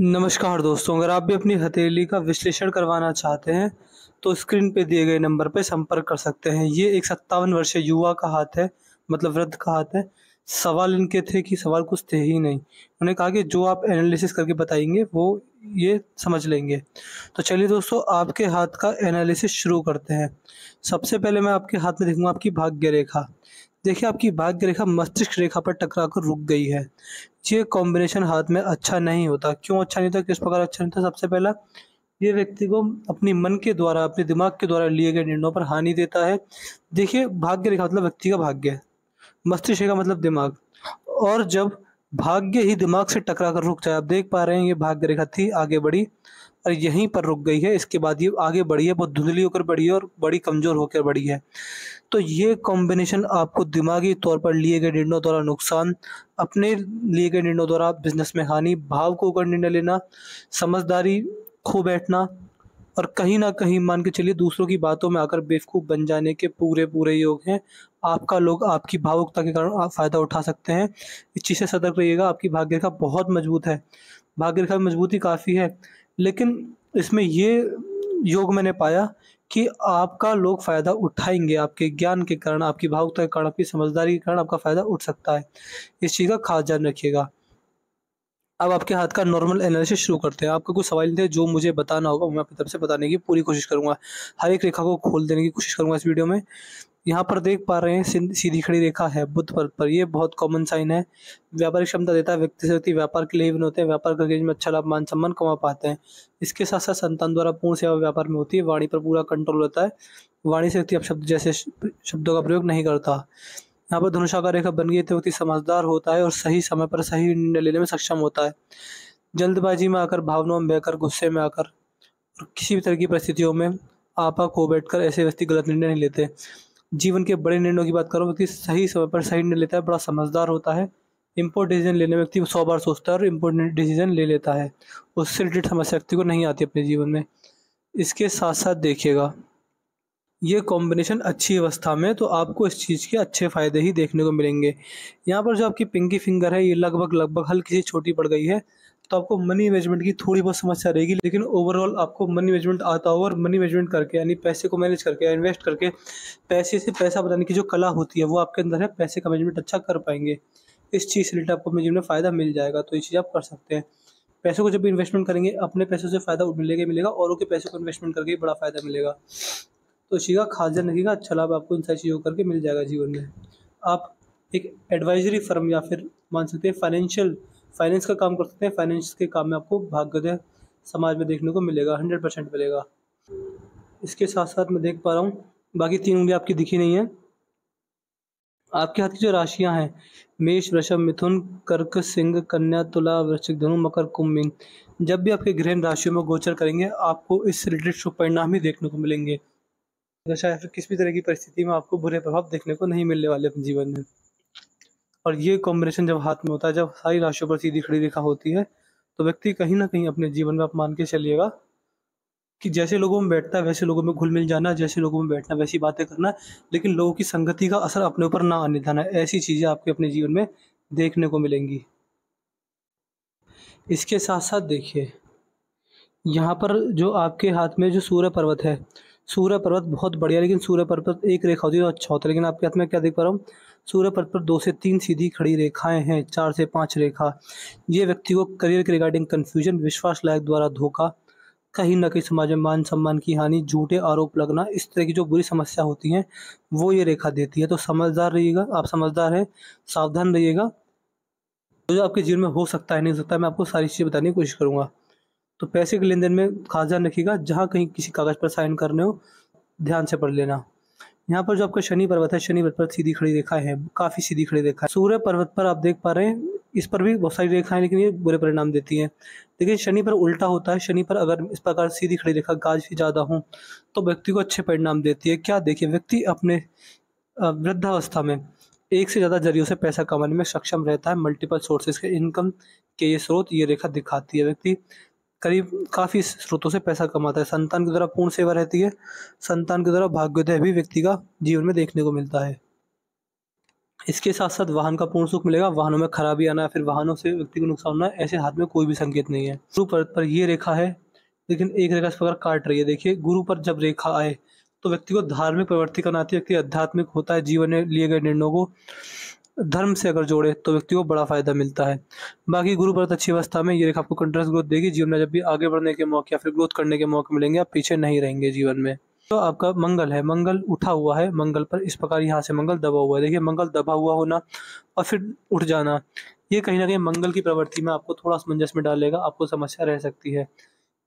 नमस्कार दोस्तों अगर आप भी अपनी हथेली का विश्लेषण करवाना चाहते हैं तो स्क्रीन पे दिए गए नंबर पर संपर्क कर सकते हैं ये एक सत्तावन वर्षीय युवा का हाथ है मतलब वृद्ध का हाथ है सवाल इनके थे कि सवाल कुछ थे ही नहीं उन्होंने कहा कि जो आप एनालिसिस करके बताएंगे वो ये समझ लेंगे तो चलिए दोस्तों आपके हाथ का एनालिसिस शुरू करते हैं सबसे पहले मैं आपके हाथ में देखूंगा आपकी भाग्य रेखा देखिए आपकी भाग्य रेखा मस्तिष्क रेखा पर टकरा कर रुक गई है ये कॉम्बिनेशन हाथ में अच्छा नहीं होता क्यों अच्छा नहीं होता किस प्रकार अच्छा नहीं होता सबसे पहला ये व्यक्ति को अपनी मन के द्वारा अपने दिमाग के द्वारा लिए गए निर्णयों पर हानि देता है देखिए भाग्य रेखा मतलब व्यक्ति का भाग्य मस्तिष्क रेखा मतलब दिमाग और जब भाग्य ही दिमाग से टकरा कर रुक जाए आप देख पा रहे हैं ये भाग्य रेखा थी आगे बढ़ी और यहीं पर रुक गई है इसके बाद ये आगे बढ़ी है बहुत धुंधली होकर बढ़ी है और बड़ी कमज़ोर होकर बढ़ी है तो ये कॉम्बिनेशन आपको दिमागी तौर पर लिए गए निर्णयों द्वारा नुकसान अपने लिए गए निर्णयों द्वारा बिजनेस में हानि भाव को ऊपर निर्णय लेना समझदारी खो बैठना और कहीं ना कहीं मान के चलिए दूसरों की बातों में आकर बेवकूफ़ बन जाने के पूरे पूरे योग हैं आपका लोग आपकी भावुकता के कारण आप फ़ायदा उठा सकते हैं इस चीज़ से सतर्क रहिएगा आपकी भाग्य रेखा बहुत मजबूत है भाग्य रेखा मजबूती काफ़ी है लेकिन इसमें ये योग मैंने पाया कि आपका लोग फ़ायदा उठाएंगे आपके ज्ञान के कारण आपकी भावुकता के कारण आपकी समझदारी के कारण आपका फ़ायदा उठ सकता है इस चीज़ का खास ध्यान रखिएगा अब आपके हाथ का नॉर्मल एनालिसिस शुरू करते हैं आपका कुछ सवाल थे जो मुझे बताना होगा मैं अपनी तरफ से बताने की पूरी कोशिश करूंगा हर एक रेखा को खोल देने की कोशिश करूंगा इस वीडियो में यहाँ पर देख पा रहे हैं सीधी खड़ी रेखा है बुद्ध पर्व पर ये बहुत कॉमन साइन है व्यापारिक क्षमता देता है व्यक्ति से व्यक्ति व्यापार के लिए भी होते हैं व्यापार करके में अच्छा लाभ मान सम्मान कमा पाते हैं इसके साथ साथ संतान द्वारा पूर्ण सेवा व्यापार में होती है वाणी पर पूरा कंट्रोल होता है वाणी से व्यक्ति अपशब्द जैसे शब्दों का प्रयोग नहीं करता यहाँ पर धनुषाकार रेखा बन गई तो व्यक्ति समझदार होता है और सही समय पर सही निर्णय लेने में सक्षम होता है जल्दबाजी में आकर भावनाओं में बहकर गुस्से में आकर किसी भी तरह की परिस्थितियों में आपा खो बैठकर ऐसे व्यक्ति गलत निर्णय नहीं लेते जीवन के बड़े निर्णयों की बात करो व्यक्ति सही समय पर सही निर्णय लेता है बड़ा समझदार होता है इम्पोर्ट डिसीजन लेने में व्यक्ति सौ बार सोचता है और इम्पोर्ट डिसीजन ले लेता है उससे रिलेटेड समस्या व्यक्ति को नहीं आती अपने जीवन में इसके साथ साथ देखिएगा ये कॉम्बिनेशन अच्छी अवस्था में तो आपको इस चीज़ के अच्छे फ़ायदे ही देखने को मिलेंगे यहाँ पर जो आपकी पिंकी फिंगर है ये लगभग लगभग हल्की सी छोटी पड़ गई है तो आपको मनी मैनेजमेंट की थोड़ी बहुत समस्या रहेगी लेकिन ओवरऑल आपको मनी मैनेजमेंट आता हो और मनी मैनेजमेंट करके यानी पैसे को मैनेज करके इन्वेस्ट करके पैसे से पैसा बनाने की जो कला होती है वो आपके अंदर है पैसे का मैनेजमेंट अच्छा कर पाएंगे इस चीज़ से रिलेटेड आपको अपने जीवन में फ़ायदा मिल जाएगा तो ये चीज़ आप कर सकते हैं पैसों को जब भी इन्वेस्टमेंट करेंगे अपने पैसों से फ़ायदा मिलेगा ही मिलेगा औरों के पैसे को इन्वेस्टमेंट करके बड़ा फ़ायदा मिलेगा तो इस चीज़ का खास ध्यान रखिएगा अच्छा लाभ आपको इन सारी चीज़ों करके मिल जाएगा जीवन में आप एक एडवाइजरी फर्म या फिर मान सकते हैं फाइनेंशियल फाइनेंस का काम कर सकते हैं फाइनेंस के काम में आपको भाग्योदय समाज में देखने को मिलेगा हंड्रेड परसेंट मिलेगा इसके साथ साथ मैं देख पा रहा हूँ बाकी तीन उंगली आपकी दिखी नहीं है आपके हाथ की जो राशियाँ हैं मेष वृषभ मिथुन कर्क सिंह कन्या तुला वृश्चिक धनु मकर कुंभ मीन जब भी आपके ग्रहण राशियों में गोचर करेंगे आपको इस रिलेटेड शुभ परिणाम ही देखने को मिलेंगे दशा या फिर किसी भी तरह की परिस्थिति में आपको बुरे प्रभाव देखने को नहीं मिलने वाले अपने जीवन में और ये कॉम्बिनेशन जब हाथ में होता है जब सारी राशियों पर सीधी खड़ी रेखा होती है तो व्यक्ति कहीं ना कहीं अपने जीवन में आप मान के चलिएगा कि जैसे लोगों में बैठता है वैसे लोगों में घुल मिल जाना जैसे लोगों में बैठना वैसी बातें करना लेकिन लोगों की संगति का असर अपने ऊपर ना आने देना ऐसी चीज़ें आपके अपने जीवन में देखने को मिलेंगी इसके साथ साथ देखिए यहाँ पर जो आपके हाथ में जो सूर्य पर्वत है सूर्य पर्वत बहुत बढ़िया लेकिन सूर्य पर्वत एक रेखा होती है तो अच्छा होता है लेकिन आपके हाथ में क्या देख पा रहा हूँ सूर्य पथ पर दो से तीन सीधी खड़ी रेखाएं हैं चार से पांच रेखा ये व्यक्ति को करियर के रिगार्डिंग कन्फ्यूजन विश्वास लायक द्वारा धोखा कहीं ना कहीं समाज में मान सम्मान की हानि झूठे आरोप लगना इस तरह की जो बुरी समस्या होती है वो ये रेखा देती है तो समझदार रहिएगा आप समझदार हैं सावधान रहिएगा जो तो जो आपके जीवन में हो सकता है नहीं हो सकता मैं आपको सारी चीज़ें बताने की कोशिश करूँगा तो पैसे के लेन देन में खास ध्यान रखिएगा जहाँ कहीं किसी कागज़ पर साइन करने हो ध्यान से पढ़ लेना यहाँ पर जो आपका शनि पर्वत है शनि पर्वत पर सीधी खड़ी रेखा है काफी सीधी खड़ी रेखा है सूर्य पर्वत पर आप देख पा रहे हैं इस पर भी बहुत सारी रेखाएं लेकिन ये बुरे परिणाम देती हैं लेकिन शनि पर उल्टा होता है शनि पर अगर इस प्रकार सीधी खड़ी रेखा गाज भी ज़्यादा हो तो व्यक्ति को अच्छे परिणाम देती है क्या देखिए व्यक्ति अपने वृद्धावस्था में एक से ज़्यादा जरियों से पैसा कमाने में सक्षम रहता है मल्टीपल सोर्सेज के इनकम के ये स्रोत ये रेखा दिखाती है व्यक्ति करीब काफ़ी स्रोतों से पैसा कमाता है संतान की द्वारा पूर्ण सेवा रहती है संतान के द्वारा भाग्योदय भी व्यक्ति का जीवन में देखने को मिलता है इसके साथ साथ वाहन का पूर्ण सुख मिलेगा वाहनों में खराबी आना फिर वाहनों से व्यक्ति को नुकसान होना ऐसे हाथ में कोई भी संकेत नहीं है गुरु पर, पर यह रेखा है लेकिन एक रेखा इस प्रकार काट रही है देखिए गुरु पर जब रेखा आए तो व्यक्ति को धार्मिक प्रवृत्ति करना आती है व्यक्ति आध्यात्मिक होता है जीवन में लिए गए निर्णयों को धर्म से अगर जोड़े तो व्यक्ति को बड़ा फायदा मिलता है बाकी गुरु व्रत अच्छी अवस्था में ये रेखा आपको कंट्रेस ग्रोथ देगी जीवन में जब भी आगे बढ़ने के मौके या फिर ग्रोथ करने के मौके मिलेंगे आप पीछे नहीं रहेंगे जीवन में तो आपका मंगल है मंगल उठा हुआ है मंगल पर इस प्रकार यहाँ से मंगल दबा हुआ है देखिए मंगल दबा हुआ होना और फिर उठ जाना ये कहीं ना कहीं मंगल की प्रवृत्ति में आपको थोड़ा समंजस में डालेगा आपको समस्या रह सकती है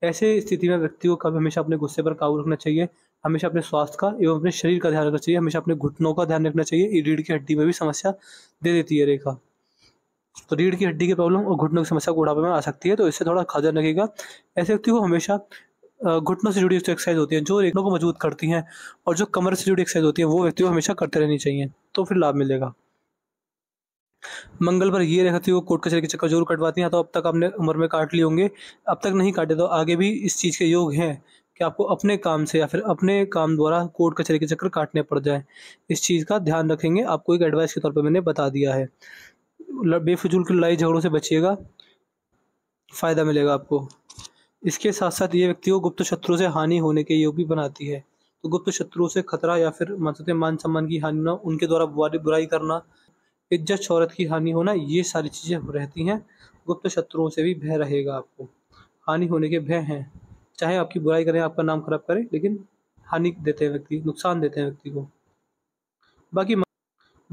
ऐसे स्थिति में व्यक्ति को कभी हमेशा अपने गुस्से पर काबू रखना चाहिए हमेशा अपने स्वास्थ्य का एवं अपने शरीर का ध्यान रखना चाहिए हमेशा अपने घुटनों का ध्यान रखना चाहिए रीढ़ की हड्डी में भी समस्या दे देती है रेखा तो रीढ़ की हड्डी की प्रॉब्लम और घुटनों की समस्या बुढ़ापे में आ सकती है तो इससे थोड़ा खाजर रखेगा ऐसे व्यक्ति को हमेशा घुटनों से जुड़ी एक्सरसाइज होती है जो रेखनों को मजबूत करती हैं और जो कमर से जुड़ी एक्सरसाइज होती है वो व्यक्ति को हमेशा करते रहनी चाहिए तो फिर लाभ मिलेगा मंगल पर ये थी वो कोर्ट कचहरी के चक्कर जरूर कटवाती हैं तो अब तक आपने उम्र में काट लिए होंगे अब तक नहीं काटे तो आगे भी इस चीज़ के योग हैं कि आपको अपने काम से या फिर अपने काम द्वारा कोर्ट कचहरे के चक्कर काटने पड़ जाए इस चीज़ का ध्यान रखेंगे आपको एक एडवाइस के तौर पर मैंने बता दिया है बेफजूल की लड़ाई झगड़ों से बचिएगा फ़ायदा मिलेगा आपको इसके साथ साथ ये व्यक्ति को गुप्त शत्रुओं से हानि होने के योग भी बनाती है तो गुप्त शत्रुओं से खतरा या फिर मतलब मान सम्मान की हानि होना उनके द्वारा बुराई करना इज्जत शहरत की हानि होना ये सारी चीज़ें रहती हैं गुप्त शत्रुओं से भी भय रहेगा आपको हानि होने के भय हैं चाहे आपकी बुराई करें आपका नाम खराब करें लेकिन हानि देते हैं व्यक्ति नुकसान देते हैं व्यक्ति को बाकी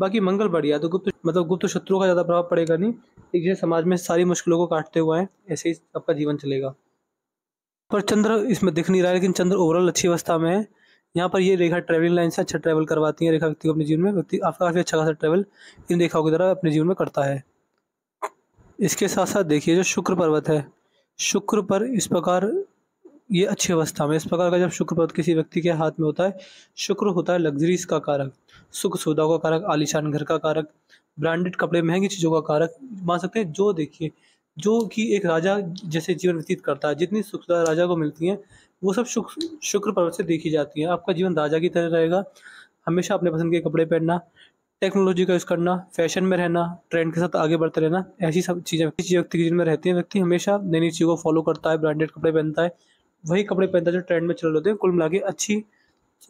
बाकी मंगल बढ़िया तो गुप्त मतलब गुप्त शत्रु का ज़्यादा प्रभाव पड़ेगा नहीं एक जैसे समाज में सारी मुश्किलों को काटते हुए हैं ऐसे ही आपका जीवन चलेगा पर चंद्र इसमें दिख नहीं रहा है लेकिन चंद्र ओवरऑल अच्छी अवस्था में है यहाँ पर ये रेखा ट्रैवलिंग लाइन से अच्छा ट्रैवल करवाती है रेखा व्यक्ति को अपने जीवन में व्यक्ति आपका काफ़ी अच्छा खासा ट्रैवल इन रेखाओं की तरह अपने जीवन में करता है इसके साथ साथ देखिए जो शुक्र पर्वत है शुक्र पर इस प्रकार ये अच्छी अवस्था में इस प्रकार का जब शुक्र पद किसी व्यक्ति के हाथ में होता है शुक्र होता है लग्जरीज का कारक सुख सुविधा का कारक आलिशान घर का कारक ब्रांडेड कपड़े महंगी चीज़ों का कारक मान सकते हैं जो देखिए जो कि एक राजा जैसे जीवन व्यतीत करता है जितनी सुख सुविधा राजा को मिलती हैं वो सब शुक्र शुक्र पर्वत से देखी जाती हैं आपका जीवन राजा की तरह रहेगा हमेशा अपने पसंद के कपड़े पहनना टेक्नोलॉजी का यूज़ करना फैशन में रहना ट्रेंड के साथ आगे बढ़ते रहना ऐसी सब चीज़ें व्यक्ति के जीवन में रहती हैं व्यक्ति हमेशा नई नई चीज़ों को फॉलो करता है ब्रांडेड कपड़े पहनता है वही कपड़े पहनता जो ट्रेंड में चल रहे होते हैं कुल मिला के अच्छी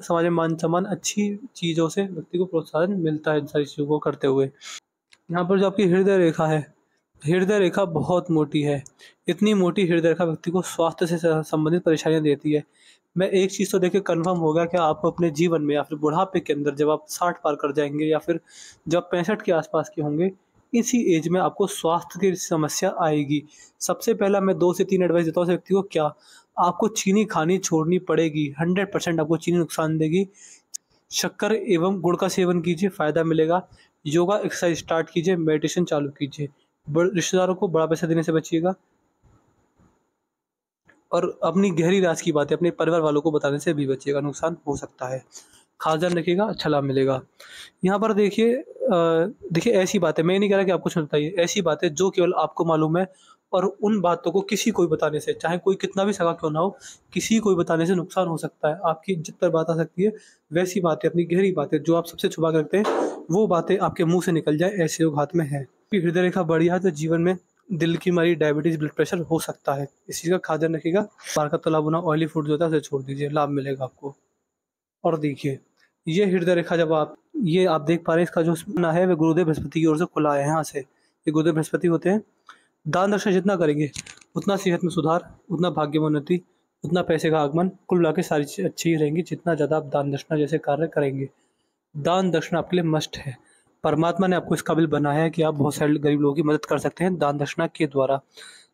समाज में मान सम्मान अच्छी चीज़ों से व्यक्ति को प्रोत्साहन मिलता है इन सारी चीज़ों को करते हुए यहाँ पर जो आपकी हृदय रेखा है हृदय रेखा बहुत मोटी है इतनी मोटी हृदय रेखा व्यक्ति को स्वास्थ्य से संबंधित परेशानियाँ देती है मैं एक चीज़ तो देखिए कन्फर्म होगा कि आपको अपने जीवन में या फिर बुढ़ापे के अंदर जब आप साठ पार कर जाएंगे या फिर जब पैंसठ के आसपास के होंगे इसी एज में आपको स्वास्थ्य की समस्या आएगी सबसे पहला मैं दो से तीन एडवाइस देता हूँ व्यक्ति को क्या आपको चीनी खानी छोड़नी पड़ेगी हंड्रेड परसेंट आपको चीनी नुकसान देगी शक्कर एवं गुड़ का सेवन कीजिए फ़ायदा मिलेगा योगा एक्सरसाइज स्टार्ट कीजिए मेडिटेशन चालू कीजिए रिश्तेदारों को बड़ा पैसा देने से बचिएगा और अपनी गहरी राज की बातें अपने परिवार वालों को बताने से भी बचिएगा नुकसान हो सकता है खास ध्यान रखिएगा अच्छा लाभ मिलेगा यहाँ पर देखिए देखिए ऐसी बातें मैं नहीं कह रहा कि आपको सुनता है ऐसी बातें जो केवल आपको मालूम है और उन बातों को किसी को भी बताने से चाहे कोई कितना भी सगा क्यों ना हो किसी को भी बताने से नुकसान हो सकता है आपकी इज्जत पर बात आ सकती है वैसी बातें अपनी गहरी बातें जो आप सबसे छुपा कर रखते हैं वो बातें आपके मुंह से निकल जाए ऐसे योग हाथ में है हृदय रेखा बढ़िया है तो जीवन में दिल की मारी डायबिटीज ब्लड प्रेशर हो सकता है इस चीज़ का खाद ध्यान रखिएगा बार का तला बुना ऑयली फूड जो होता है उसे छोड़ दीजिए लाभ मिलेगा आपको और देखिए ये हृदय रेखा जब आप ये आप देख पा रहे हैं इसका जो ना है वह गुरुदेव बृहस्पति की ओर से खुला है यहाँ से ये गुरुदेव बृहस्पति होते हैं दान दर्शन जितना करेंगे उतना सेहत में सुधार उतना भाग्य में उन्नति उतना पैसे का आगमन कुल मिला सारी चीज़ अच्छी ही रहेंगी जितना ज़्यादा आप दान दक्षिणा जैसे कार्य करेंगे दान दक्षिणा आपके लिए मस्ट है परमात्मा ने आपको इस काबिल बनाया है कि आप बहुत सारे गरीब लोगों की मदद कर सकते हैं दान दक्षिणा के द्वारा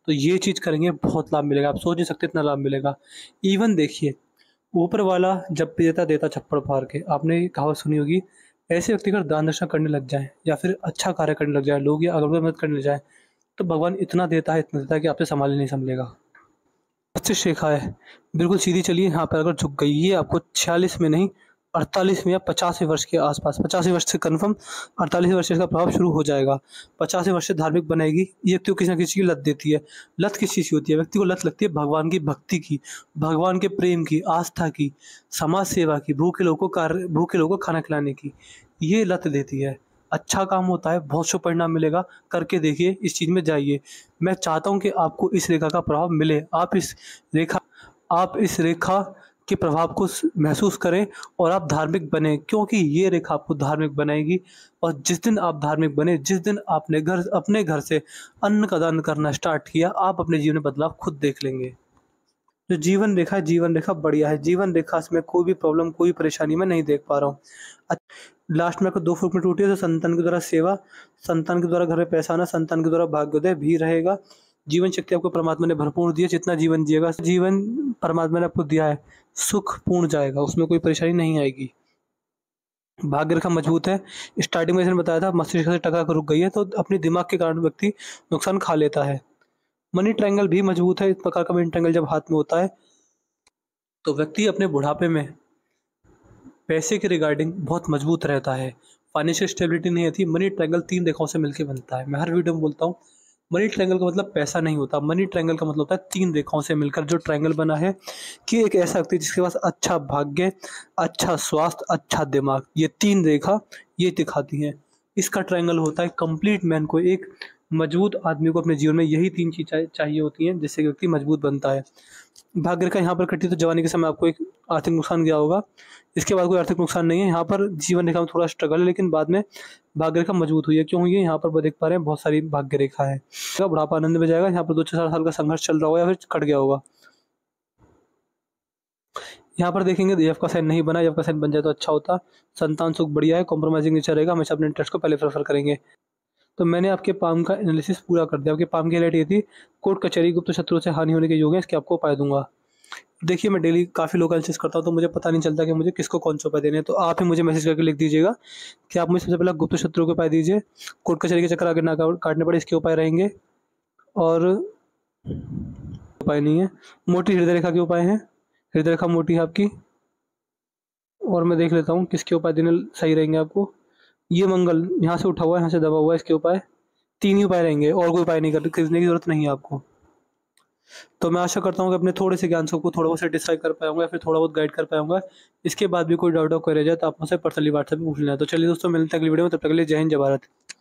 तो ये चीज़ करेंगे बहुत लाभ मिलेगा आप सोच नहीं सकते इतना लाभ मिलेगा इवन देखिए ऊपर वाला जब देता देता छप्पड़ फार के आपने कहावत सुनी होगी ऐसे व्यक्ति अगर दान दक्षिणा करने लग जाए या फिर अच्छा कार्य करने लग जाए लोग या अगर मदद करने लग जाए तो भगवान इतना देता है इतना देता है कि आपसे संभाल नहीं संभलेगा अच्छे शेखा है बिल्कुल सीधी चलिए यहाँ पर अगर झुक गई ये आपको छियालीस में नहीं अड़तालीस में या पचासी वर्ष के आसपास पचासी वर्ष से कन्फर्म अड़तालीस वर्ष इसका प्रभाव शुरू हो जाएगा पचासी वर्ष से धार्मिक बनाएगी ये तो किसी ना किसी की लत देती है लत किस चीज़ की होती है व्यक्ति को लत लगती है भगवान की भक्ति की भगवान के प्रेम की आस्था की समाज सेवा की भूखे लोगों को कार्य भूखे लोगों को खाना खिलाने की ये लत देती है अच्छा काम होता है बहुत शुभ परिणाम मिलेगा करके देखिए इस चीज़ में जाइए मैं चाहता हूँ कि आपको इस रेखा का प्रभाव मिले आप इस रेखा आप इस रेखा के प्रभाव को महसूस करें और आप धार्मिक बने क्योंकि ये रेखा आपको धार्मिक बनाएगी और जिस दिन आप धार्मिक बने जिस दिन आपने घर अपने घर से अन्न का दान करना स्टार्ट किया आप अपने जीवन में बदलाव खुद देख लेंगे जो जीवन रेखा है जीवन रेखा बढ़िया है जीवन रेखा से मैं कोई भी प्रॉब्लम कोई परेशानी में नहीं देख पा रहा हूँ अच्छा, लास्ट में आपको दो फुट में टूटी है तो संतान के द्वारा सेवा संतान के द्वारा घर में पैसा आना संतान के द्वारा भाग्योदय भी रहेगा जीवन शक्ति आपको परमात्मा ने भरपूर दिया जितना जीवन दिएगा जीवन परमात्मा ने आपको दिया है सुख पूर्ण जाएगा उसमें कोई परेशानी नहीं आएगी भाग्य रेखा मजबूत है स्टार्टिंग में इसने बताया था मस्तिष्क से टका रुक गई है तो अपने दिमाग के कारण व्यक्ति नुकसान खा लेता है मनी ट्रायंगल भी मजबूत है इस प्रकार का मनी ट्रायंगल जब हाथ में होता है तो व्यक्ति अपने बुढ़ापे में पैसे के रिगार्डिंग बहुत मजबूत रहता है फाइनेंशियल स्टेबिलिटी नहीं रहती मनी ट्रैंगल तीन रेखाओं से मिलकर बनता है मैं हर वीडियो में बोलता हूँ मनी ट्रैंगल का मतलब पैसा नहीं होता मनी ट्रैंगल का मतलब होता है तीन रेखाओं से मिलकर जो ट्रैंगल बना है कि एक ऐसा व्यक्ति जिसके पास अच्छा भाग्य अच्छा स्वास्थ्य अच्छा दिमाग ये तीन रेखा ये दिखाती है इसका ट्रैंगल होता है कंप्लीट मैन को एक मजबूत आदमी को अपने जीवन में यही तीन चीज चाहिए होती हैं जिससे व्यक्ति मजबूत बनता है भाग्य रेखा यहाँ पर कटी तो जवानी के समय आपको एक आर्थिक नुकसान गया होगा इसके बाद कोई आर्थिक नुकसान नहीं है यहाँ पर जीवन रेखा में थोड़ा स्ट्रगल है लेकिन बाद में भाग्य रेखा मजबूत हुई है क्यों हुई है यहाँ पर देख पा रहे हैं बहुत सारी भाग्य रेखा है बुढ़ापा आनंद में जाएगा यहाँ पर दो चार सात साल का संघर्ष चल रहा होगा या फिर कट गया होगा यहाँ पर देखेंगे एफ का साइन नहीं बना एफ का साइन बन जाए तो अच्छा होता संतान सुख बढ़िया है कॉम्प्रोमाइजिंग नेचर रहेगा हमेशा अपने इंटरेस्ट को पहले प्रेफर करेंगे तो मैंने आपके पाम का एनालिसिस पूरा कर दिया आपके पाम की हाइलाइट ये थी कोर्ट कचहरी गुप्त शत्रु से हानि होने के योग है इसके आपको उपाय दूंगा देखिए मैं डेली काफ़ी लोग एनालिसिस करता हूँ तो मुझे पता नहीं चलता कि मुझे किसको कौन सा उपाय देने हैं तो आप ही मुझे मैसेज करके लिख दीजिएगा कि आप मुझे सबसे पहले गुप्त शत्रु के उपाय दीजिए कोर्ट कचहरी के चक्कर आगे ना काटने पड़े इसके उपाय रहेंगे और उपाय नहीं है मोटी हृदय रेखा के उपाय हैं हृदय रेखा मोटी है आपकी और मैं देख लेता हूँ किसके उपाय देने सही रहेंगे आपको ये मंगल यहाँ से उठा हुआ है यहाँ से दबा हुआ है इसके उपाय तीन ही उपाय रहेंगे और कोई उपाय नहीं कर खरीदने की जरूरत नहीं है आपको तो मैं आशा करता हूँ कि अपने थोड़े से ज्ञान को थोड़ा बहुत सेटिस्फाई कर पाऊंगा या फिर थोड़ा बहुत गाइड कर पाऊंगा इसके बाद भी कोई डाउट ऑफ करे जाए तो आप मुझसे पर्सनली व्हाट्सएप पूछ लेना तो चलिए दोस्तों मिलते हैं अगली वीडियो में तब तक के लिए जय हिंद जय भारत